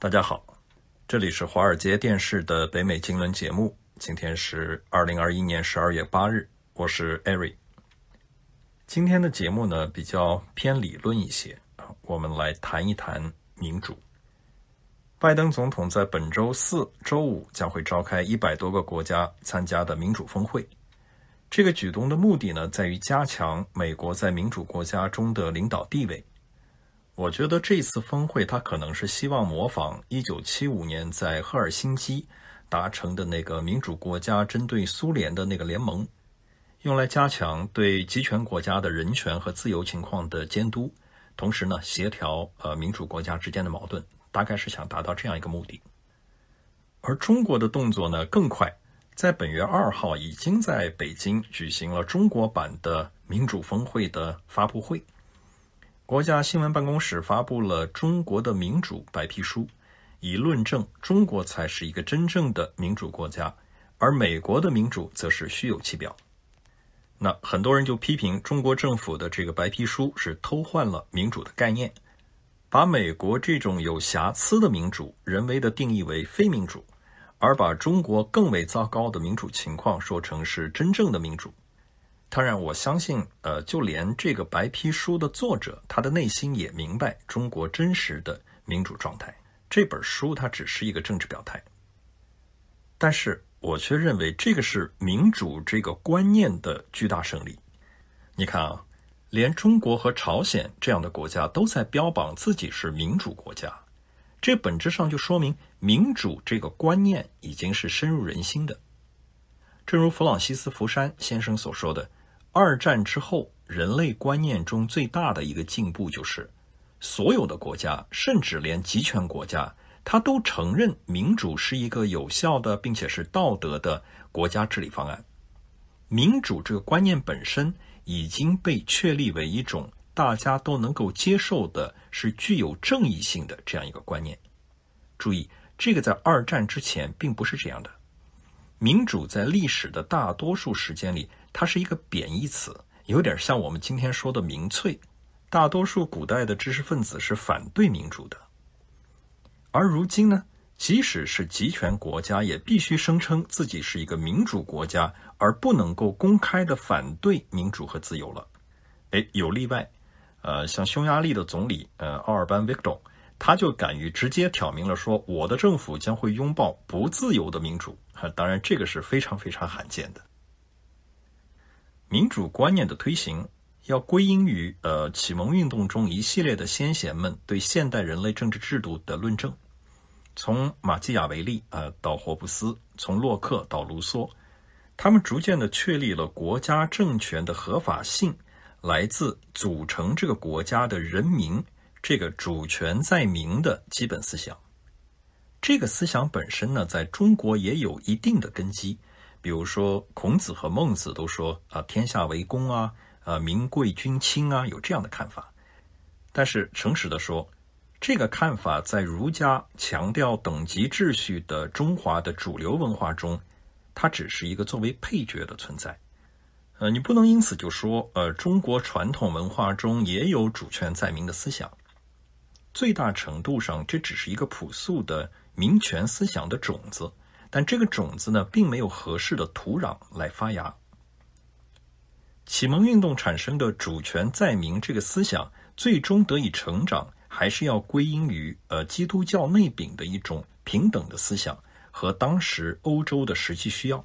大家好，这里是华尔街电视的北美金轮节目。今天是二零二一年十二月八日，我是 Eri。今天的节目呢比较偏理论一些啊，我们来谈一谈民主。拜登总统在本周四周五将会召开一百多个国家参加的民主峰会，这个举动的目的呢在于加强美国在民主国家中的领导地位。我觉得这次峰会，他可能是希望模仿1975年在赫尔辛基达成的那个民主国家针对苏联的那个联盟，用来加强对集权国家的人权和自由情况的监督，同时呢协调呃民主国家之间的矛盾，大概是想达到这样一个目的。而中国的动作呢更快，在本月二号已经在北京举行了中国版的民主峰会的发布会。国家新闻办公室发布了《中国的民主白皮书》，以论证中国才是一个真正的民主国家，而美国的民主则是虚有其表。那很多人就批评中国政府的这个白皮书是偷换了民主的概念，把美国这种有瑕疵的民主人为地定义为非民主，而把中国更为糟糕的民主情况说成是真正的民主。当然，我相信，呃，就连这个白皮书的作者，他的内心也明白中国真实的民主状态。这本书它只是一个政治表态，但是我却认为这个是民主这个观念的巨大胜利。你看啊，连中国和朝鲜这样的国家都在标榜自己是民主国家，这本质上就说明民主这个观念已经是深入人心的。正如弗朗西斯·福山先生所说的。二战之后，人类观念中最大的一个进步就是，所有的国家，甚至连集权国家，它都承认民主是一个有效的，并且是道德的国家治理方案。民主这个观念本身已经被确立为一种大家都能够接受的、是具有正义性的这样一个观念。注意，这个在二战之前并不是这样的。民主在历史的大多数时间里，它是一个贬义词，有点像我们今天说的“民粹”。大多数古代的知识分子是反对民主的，而如今呢，即使是集权国家，也必须声称自己是一个民主国家，而不能够公开的反对民主和自由了。哎，有例外，呃，像匈牙利的总理，呃，奥尔班维克多。他就敢于直接挑明了，说我的政府将会拥抱不自由的民主。哈，当然这个是非常非常罕见的。民主观念的推行，要归因于呃启蒙运动中一系列的先贤们对现代人类政治制度的论证，从马基雅维利呃到霍布斯，从洛克到卢梭，他们逐渐的确立了国家政权的合法性来自组成这个国家的人民。这个主权在民的基本思想，这个思想本身呢，在中国也有一定的根基。比如说，孔子和孟子都说啊，天下为公啊，啊，民贵君轻啊，有这样的看法。但是，诚实的说，这个看法在儒家强调等级秩序的中华的主流文化中，它只是一个作为配角的存在。呃，你不能因此就说，呃，中国传统文化中也有主权在民的思想。最大程度上，这只是一个朴素的民权思想的种子，但这个种子呢，并没有合适的土壤来发芽。启蒙运动产生的主权在民这个思想，最终得以成长，还是要归因于呃基督教内禀的一种平等的思想和当时欧洲的实际需要。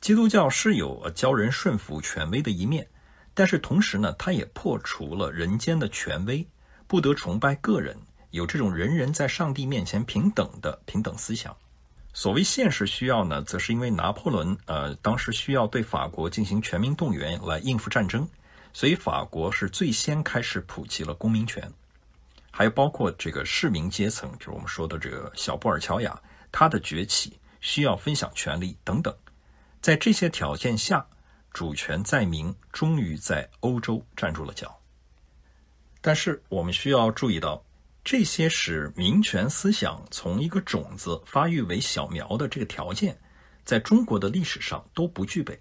基督教是有教人顺服权威的一面，但是同时呢，它也破除了人间的权威。不得崇拜个人，有这种人人在上帝面前平等的平等思想。所谓现实需要呢，则是因为拿破仑，呃，当时需要对法国进行全民动员来应付战争，所以法国是最先开始普及了公民权，还有包括这个市民阶层，就是我们说的这个小布尔乔亚，他的崛起需要分享权利等等。在这些条件下，主权在民终于在欧洲站住了脚。但是，我们需要注意到，这些使民权思想从一个种子发育为小苗的这个条件，在中国的历史上都不具备。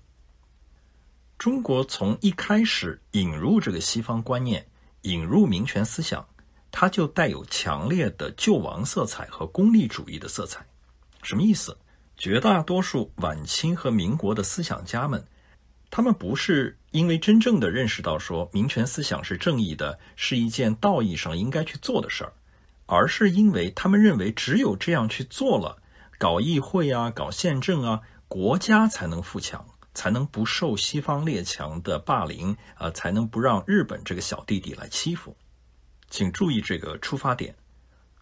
中国从一开始引入这个西方观念、引入民权思想，它就带有强烈的救亡色彩和功利主义的色彩。什么意思？绝大多数晚清和民国的思想家们。他们不是因为真正的认识到说民权思想是正义的，是一件道义上应该去做的事儿，而是因为他们认为只有这样去做了，搞议会啊，搞宪政啊，国家才能富强，才能不受西方列强的霸凌啊，才能不让日本这个小弟弟来欺负。请注意这个出发点，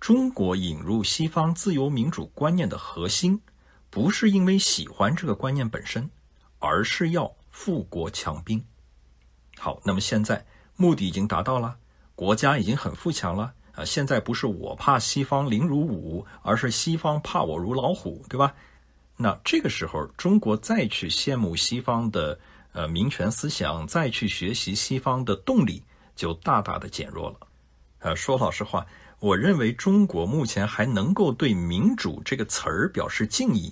中国引入西方自由民主观念的核心，不是因为喜欢这个观念本身，而是要。富国强兵，好，那么现在目的已经达到了，国家已经很富强了啊！现在不是我怕西方凌辱我，而是西方怕我如老虎，对吧？那这个时候，中国再去羡慕西方的呃民权思想，再去学习西方的动力就大大的减弱了。呃，说老实话，我认为中国目前还能够对“民主”这个词儿表示敬意，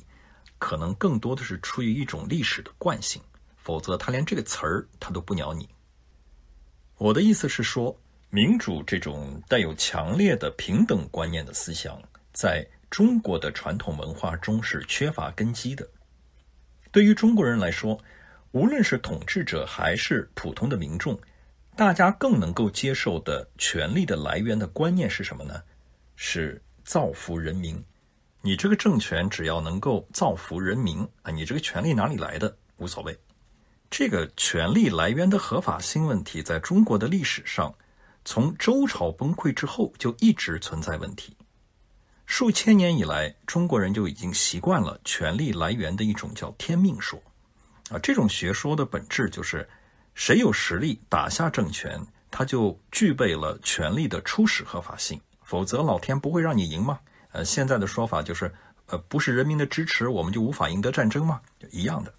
可能更多的是出于一种历史的惯性。否则，他连这个词儿他都不鸟你。我的意思是说，民主这种带有强烈的平等观念的思想，在中国的传统文化中是缺乏根基的。对于中国人来说，无论是统治者还是普通的民众，大家更能够接受的权力的来源的观念是什么呢？是造福人民。你这个政权只要能够造福人民啊，你这个权力哪里来的无所谓。这个权力来源的合法性问题，在中国的历史上，从周朝崩溃之后就一直存在问题。数千年以来，中国人就已经习惯了权力来源的一种叫“天命说”。啊，这种学说的本质就是，谁有实力打下政权，他就具备了权力的初始合法性；否则，老天不会让你赢吗？呃，现在的说法就是，呃，不是人民的支持，我们就无法赢得战争吗？一样的。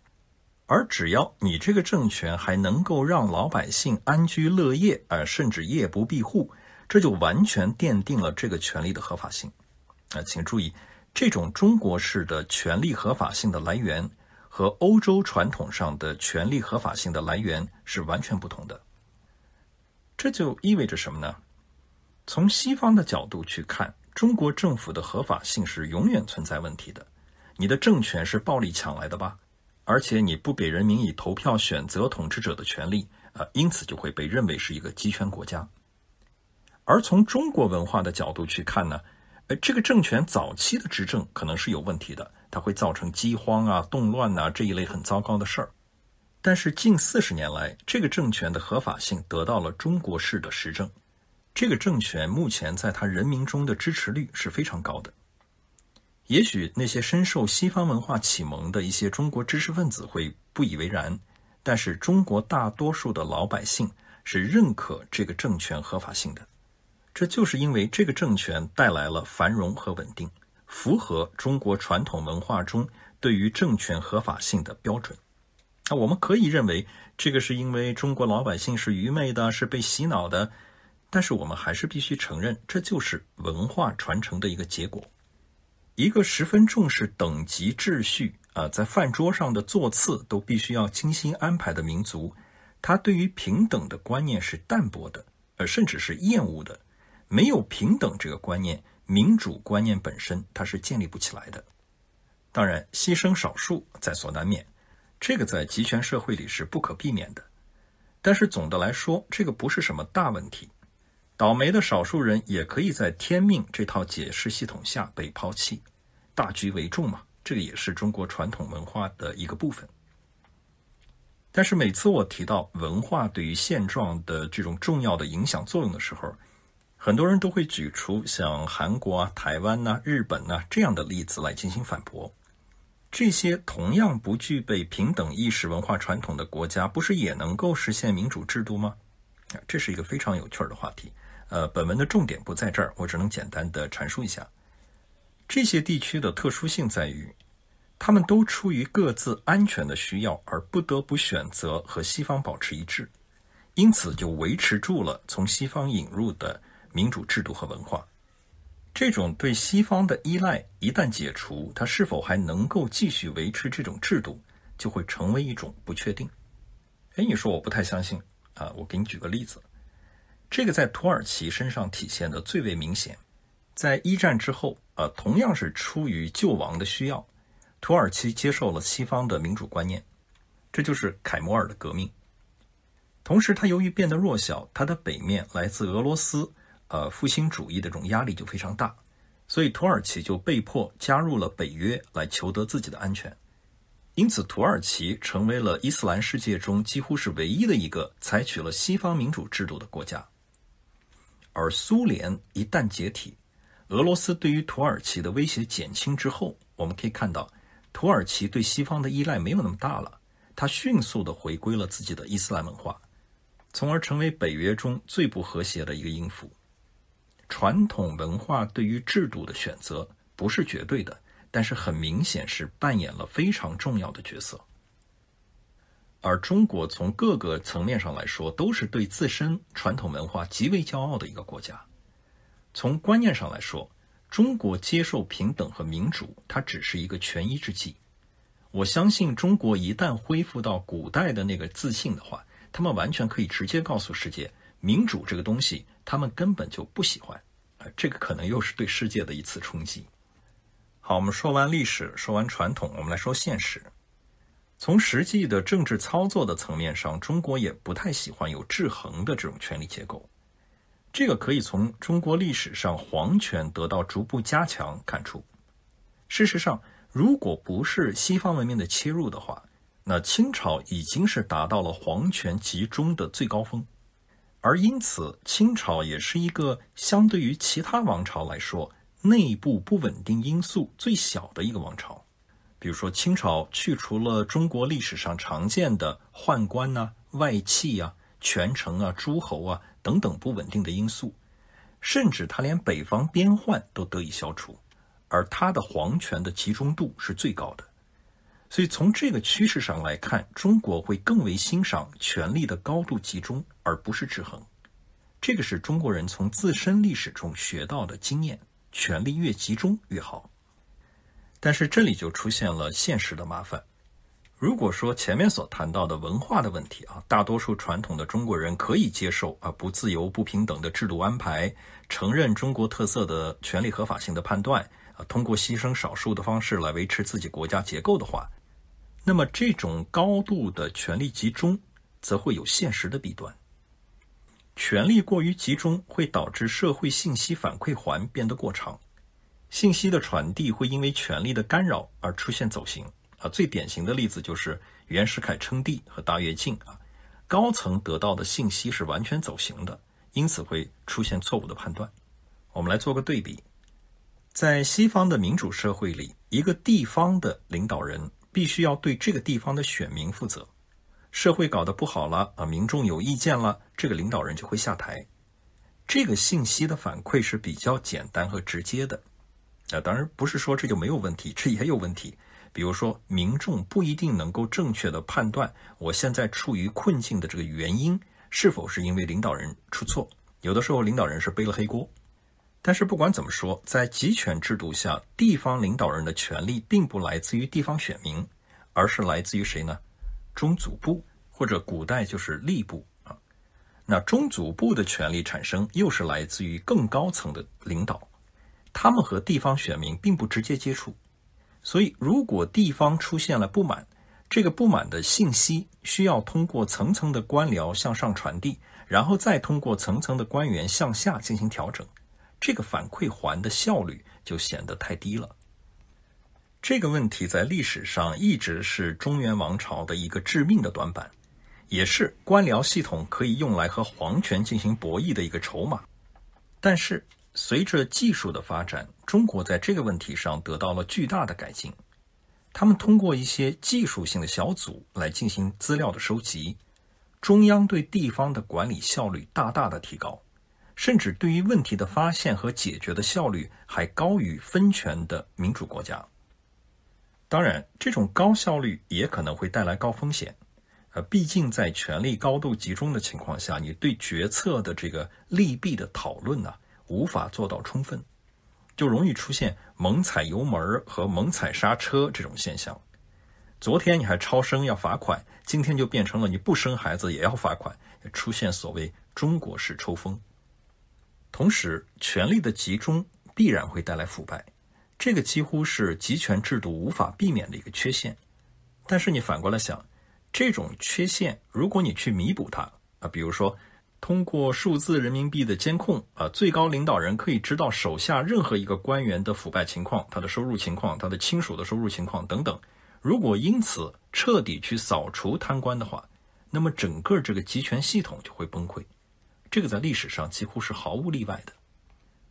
而只要你这个政权还能够让老百姓安居乐业，啊，甚至夜不闭户，这就完全奠定了这个权利的合法性。啊，请注意，这种中国式的权利合法性的来源和欧洲传统上的权利合法性的来源是完全不同的。这就意味着什么呢？从西方的角度去看，中国政府的合法性是永远存在问题的。你的政权是暴力抢来的吧？而且你不给人民以投票选择统治者的权利，啊，因此就会被认为是一个集权国家。而从中国文化的角度去看呢，呃，这个政权早期的执政可能是有问题的，它会造成饥荒啊、动乱呐这一类很糟糕的事儿。但是近四十年来，这个政权的合法性得到了中国式的实证，这个政权目前在他人民中的支持率是非常高的。也许那些深受西方文化启蒙的一些中国知识分子会不以为然，但是中国大多数的老百姓是认可这个政权合法性的，这就是因为这个政权带来了繁荣和稳定，符合中国传统文化中对于政权合法性的标准。那我们可以认为这个是因为中国老百姓是愚昧的，是被洗脑的，但是我们还是必须承认，这就是文化传承的一个结果。一个十分重视等级秩序啊，在饭桌上的座次都必须要精心安排的民族，他对于平等的观念是淡薄的，呃，甚至是厌恶的。没有平等这个观念，民主观念本身它是建立不起来的。当然，牺牲少数在所难免，这个在集权社会里是不可避免的。但是总的来说，这个不是什么大问题。倒霉的少数人也可以在天命这套解释系统下被抛弃。大局为重嘛，这个也是中国传统文化的一个部分。但是每次我提到文化对于现状的这种重要的影响作用的时候，很多人都会举出像韩国啊、台湾呐、日本呐这样的例子来进行反驳。这些同样不具备平等意识、文化传统的国家，不是也能够实现民主制度吗？这是一个非常有趣儿的话题。呃，本文的重点不在这儿，我只能简单的阐述一下。这些地区的特殊性在于，他们都出于各自安全的需要而不得不选择和西方保持一致，因此就维持住了从西方引入的民主制度和文化。这种对西方的依赖一旦解除，它是否还能够继续维持这种制度，就会成为一种不确定。哎，你说我不太相信啊！我给你举个例子，这个在土耳其身上体现的最为明显，在一战之后。呃，同样是出于救亡的需要，土耳其接受了西方的民主观念，这就是凯末尔的革命。同时，他由于变得弱小，他的北面来自俄罗斯，呃，复兴主义的这种压力就非常大，所以土耳其就被迫加入了北约来求得自己的安全。因此，土耳其成为了伊斯兰世界中几乎是唯一的一个采取了西方民主制度的国家。而苏联一旦解体，俄罗斯对于土耳其的威胁减轻之后，我们可以看到，土耳其对西方的依赖没有那么大了，它迅速的回归了自己的伊斯兰文化，从而成为北约中最不和谐的一个音符。传统文化对于制度的选择不是绝对的，但是很明显是扮演了非常重要的角色。而中国从各个层面上来说，都是对自身传统文化极为骄傲的一个国家。从观念上来说，中国接受平等和民主，它只是一个权宜之计。我相信，中国一旦恢复到古代的那个自信的话，他们完全可以直接告诉世界，民主这个东西他们根本就不喜欢。啊，这个可能又是对世界的一次冲击。好，我们说完历史，说完传统，我们来说现实。从实际的政治操作的层面上，中国也不太喜欢有制衡的这种权力结构。这个可以从中国历史上皇权得到逐步加强看出。事实上，如果不是西方文明的切入的话，那清朝已经是达到了皇权集中的最高峰。而因此，清朝也是一个相对于其他王朝来说，内部不稳定因素最小的一个王朝。比如说，清朝去除了中国历史上常见的宦官呐、外戚啊、权臣啊、诸侯啊。等等不稳定的因素，甚至他连北方边患都得以消除，而他的皇权的集中度是最高的。所以从这个趋势上来看，中国会更为欣赏权力的高度集中，而不是制衡。这个是中国人从自身历史中学到的经验：权力越集中越好。但是这里就出现了现实的麻烦。如果说前面所谈到的文化的问题啊，大多数传统的中国人可以接受啊不自由不平等的制度安排，承认中国特色的权利合法性的判断啊，通过牺牲少数的方式来维持自己国家结构的话，那么这种高度的权力集中则会有现实的弊端。权力过于集中会导致社会信息反馈环变得过长，信息的传递会因为权力的干扰而出现走形。啊，最典型的例子就是袁世凯称帝和大跃进啊。高层得到的信息是完全走形的，因此会出现错误的判断。我们来做个对比，在西方的民主社会里，一个地方的领导人必须要对这个地方的选民负责。社会搞得不好了啊，民众有意见了，这个领导人就会下台。这个信息的反馈是比较简单和直接的。啊，当然不是说这就没有问题，这也有问题。比如说，民众不一定能够正确的判断我现在处于困境的这个原因是否是因为领导人出错。有的时候，领导人是背了黑锅。但是不管怎么说，在集权制度下，地方领导人的权利并不来自于地方选民，而是来自于谁呢？中组部或者古代就是吏部啊。那中组部的权利产生又是来自于更高层的领导，他们和地方选民并不直接接触。所以，如果地方出现了不满，这个不满的信息需要通过层层的官僚向上传递，然后再通过层层的官员向下进行调整，这个反馈环的效率就显得太低了。这个问题在历史上一直是中原王朝的一个致命的短板，也是官僚系统可以用来和皇权进行博弈的一个筹码。但是，随着技术的发展，中国在这个问题上得到了巨大的改进。他们通过一些技术性的小组来进行资料的收集，中央对地方的管理效率大大的提高，甚至对于问题的发现和解决的效率还高于分权的民主国家。当然，这种高效率也可能会带来高风险。呃，毕竟在权力高度集中的情况下，你对决策的这个利弊的讨论呢？无法做到充分，就容易出现猛踩油门和猛踩刹车这种现象。昨天你还超生要罚款，今天就变成了你不生孩子也要罚款，出现所谓中国式抽风。同时，权力的集中必然会带来腐败，这个几乎是集权制度无法避免的一个缺陷。但是你反过来想，这种缺陷，如果你去弥补它，啊，比如说。通过数字人民币的监控，啊，最高领导人可以知道手下任何一个官员的腐败情况、他的收入情况、他的亲属的收入情况等等。如果因此彻底去扫除贪官的话，那么整个这个集权系统就会崩溃。这个在历史上几乎是毫无例外的。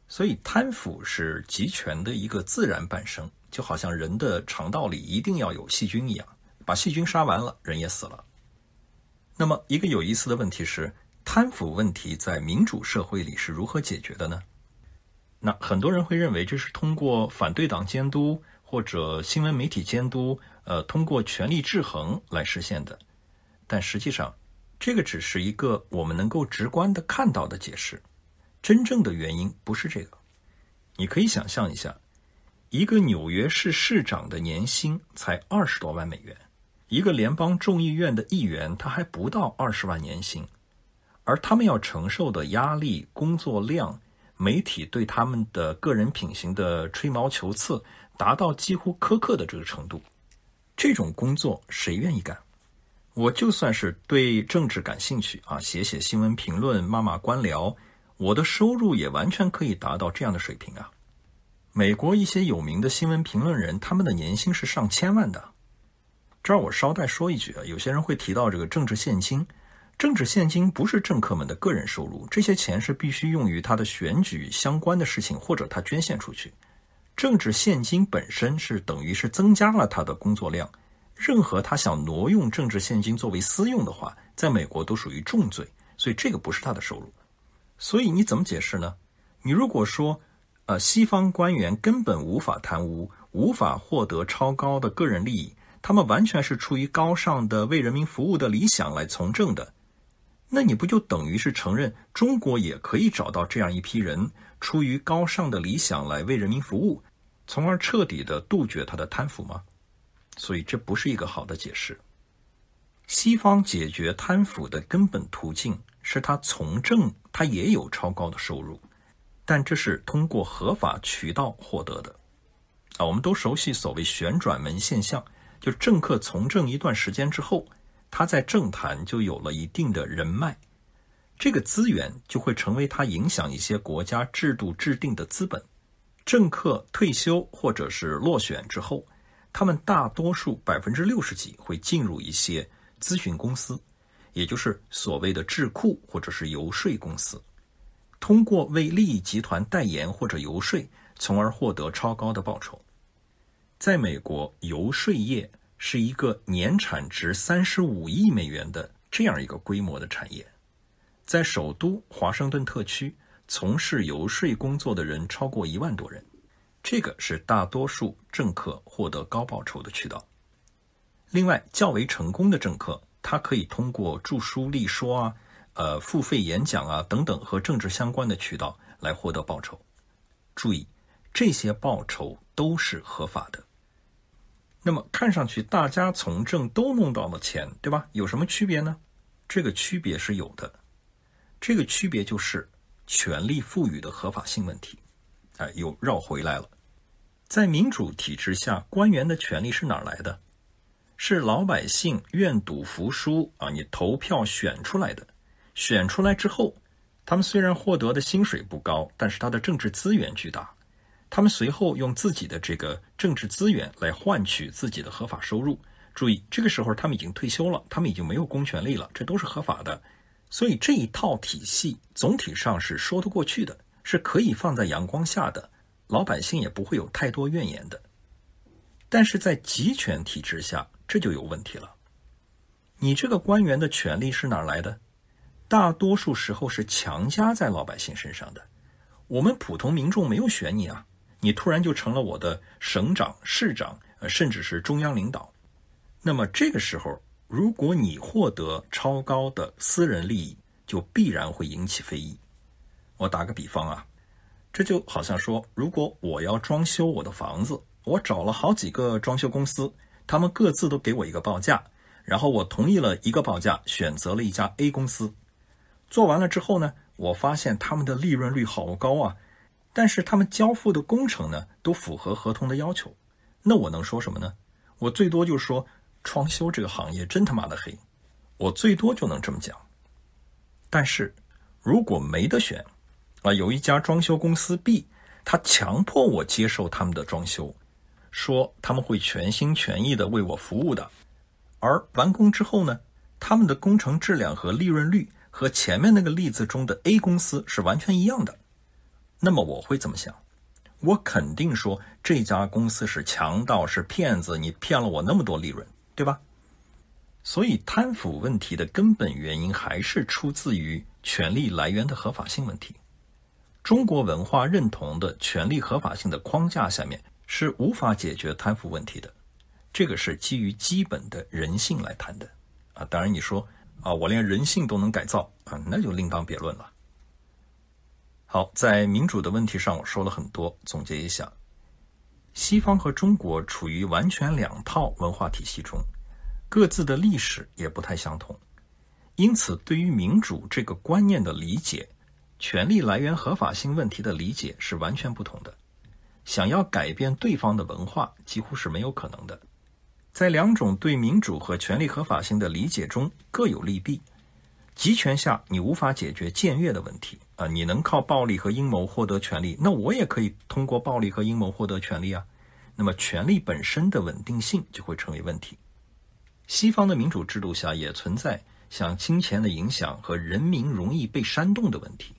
所以，贪腐是集权的一个自然伴生，就好像人的肠道里一定要有细菌一样，把细菌杀完了，人也死了。那么，一个有意思的问题是。贪腐问题在民主社会里是如何解决的呢？那很多人会认为这是通过反对党监督或者新闻媒体监督，呃，通过权力制衡来实现的。但实际上，这个只是一个我们能够直观的看到的解释。真正的原因不是这个。你可以想象一下，一个纽约市市长的年薪才二十多万美元，一个联邦众议院的议员他还不到二十万年薪。而他们要承受的压力、工作量、媒体对他们的个人品行的吹毛求疵，达到几乎苛刻的这个程度，这种工作谁愿意干？我就算是对政治感兴趣啊，写写新闻评论、骂骂官僚，我的收入也完全可以达到这样的水平啊。美国一些有名的新闻评论人，他们的年薪是上千万的。这儿我捎带说一句啊，有些人会提到这个政治献金。政治现金不是政客们的个人收入，这些钱是必须用于他的选举相关的事情，或者他捐献出去。政治现金本身是等于是增加了他的工作量。任何他想挪用政治现金作为私用的话，在美国都属于重罪，所以这个不是他的收入。所以你怎么解释呢？你如果说，呃，西方官员根本无法贪污，无法获得超高的个人利益，他们完全是出于高尚的为人民服务的理想来从政的。那你不就等于是承认中国也可以找到这样一批人，出于高尚的理想来为人民服务，从而彻底的杜绝他的贪腐吗？所以这不是一个好的解释。西方解决贪腐的根本途径是他从政，他也有超高的收入，但这是通过合法渠道获得的。啊，我们都熟悉所谓“旋转门”现象，就政客从政一段时间之后。他在政坛就有了一定的人脉，这个资源就会成为他影响一些国家制度制定的资本。政客退休或者是落选之后，他们大多数百分之六十几会进入一些咨询公司，也就是所谓的智库或者是游说公司，通过为利益集团代言或者游说，从而获得超高的报酬。在美国，游说业。是一个年产值三十五亿美元的这样一个规模的产业，在首都华盛顿特区从事游说工作的人超过一万多人，这个是大多数政客获得高报酬的渠道。另外，较为成功的政客，他可以通过著书立说啊、呃付费演讲啊等等和政治相关的渠道来获得报酬。注意，这些报酬都是合法的。那么看上去大家从政都弄到了钱，对吧？有什么区别呢？这个区别是有的，这个区别就是权力赋予的合法性问题。哎，又绕回来了。在民主体制下，官员的权力是哪来的？是老百姓愿赌服输啊，你投票选出来的。选出来之后，他们虽然获得的薪水不高，但是他的政治资源巨大。他们随后用自己的这个政治资源来换取自己的合法收入。注意，这个时候他们已经退休了，他们已经没有公权力了，这都是合法的。所以这一套体系总体上是说得过去的，是可以放在阳光下的，老百姓也不会有太多怨言的。但是在集权体制下，这就有问题了。你这个官员的权力是哪来的？大多数时候是强加在老百姓身上的。我们普通民众没有选你啊。你突然就成了我的省长、市长，呃，甚至是中央领导。那么这个时候，如果你获得超高的私人利益，就必然会引起非议。我打个比方啊，这就好像说，如果我要装修我的房子，我找了好几个装修公司，他们各自都给我一个报价，然后我同意了一个报价，选择了一家 A 公司。做完了之后呢，我发现他们的利润率好高啊。但是他们交付的工程呢，都符合合同的要求，那我能说什么呢？我最多就说装修这个行业真他妈的黑，我最多就能这么讲。但是，如果没得选，啊，有一家装修公司 B，他强迫我接受他们的装修，说他们会全心全意的为我服务的，而完工之后呢，他们的工程质量和利润率和前面那个例子中的 A 公司是完全一样的。那么我会怎么想？我肯定说这家公司是强盗，是骗子，你骗了我那么多利润，对吧？所以贪腐问题的根本原因还是出自于权力来源的合法性问题。中国文化认同的权力合法性的框架下面，是无法解决贪腐问题的。这个是基于基本的人性来谈的啊。当然你说啊，我连人性都能改造啊，那就另当别论了。好，在民主的问题上，我说了很多。总结一下，西方和中国处于完全两套文化体系中，各自的历史也不太相同，因此对于民主这个观念的理解、权力来源合法性问题的理解是完全不同的。想要改变对方的文化，几乎是没有可能的。在两种对民主和权力合法性的理解中，各有利弊。集权下，你无法解决僭越的问题。啊，你能靠暴力和阴谋获得权利，那我也可以通过暴力和阴谋获得权利啊。那么，权力本身的稳定性就会成为问题。西方的民主制度下也存在像金钱的影响和人民容易被煽动的问题，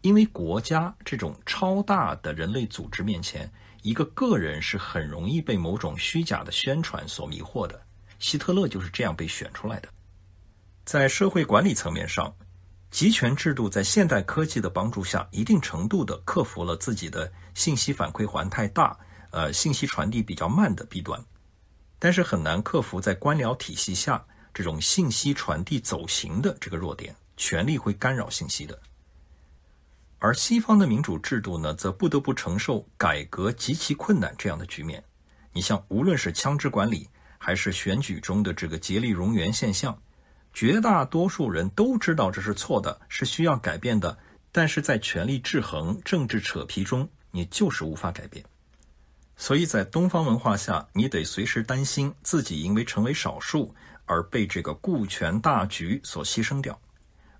因为国家这种超大的人类组织面前，一个个人是很容易被某种虚假的宣传所迷惑的。希特勒就是这样被选出来的，在社会管理层面上。集权制度在现代科技的帮助下，一定程度的克服了自己的信息反馈环太大、呃信息传递比较慢的弊端，但是很难克服在官僚体系下这种信息传递走形的这个弱点，权力会干扰信息的。而西方的民主制度呢，则不得不承受改革极其困难这样的局面。你像无论是枪支管理，还是选举中的这个竭力容援现象。绝大多数人都知道这是错的，是需要改变的，但是在权力制衡、政治扯皮中，你就是无法改变。所以在东方文化下，你得随时担心自己因为成为少数而被这个顾全大局所牺牲掉；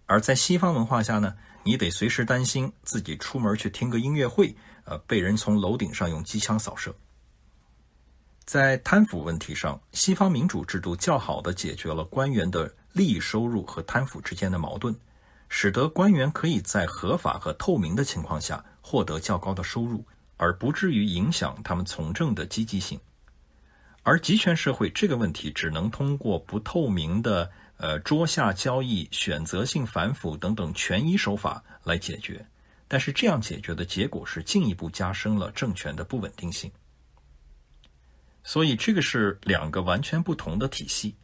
而在西方文化下呢，你得随时担心自己出门去听个音乐会，呃，被人从楼顶上用机枪扫射。在贪腐问题上，西方民主制度较好地解决了官员的。利益收入和贪腐之间的矛盾，使得官员可以在合法和透明的情况下获得较高的收入，而不至于影响他们从政的积极性。而集权社会这个问题只能通过不透明的呃桌下交易、选择性反腐等等权益手法来解决，但是这样解决的结果是进一步加深了政权的不稳定性。所以，这个是两个完全不同的体系。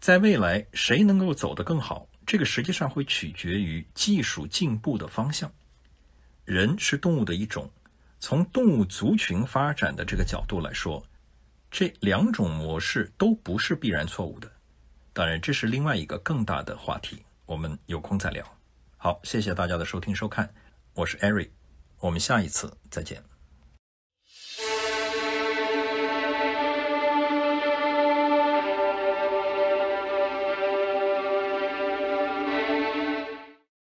在未来，谁能够走得更好？这个实际上会取决于技术进步的方向。人是动物的一种，从动物族群发展的这个角度来说，这两种模式都不是必然错误的。当然，这是另外一个更大的话题，我们有空再聊。好，谢谢大家的收听收看，我是艾瑞，我们下一次再见。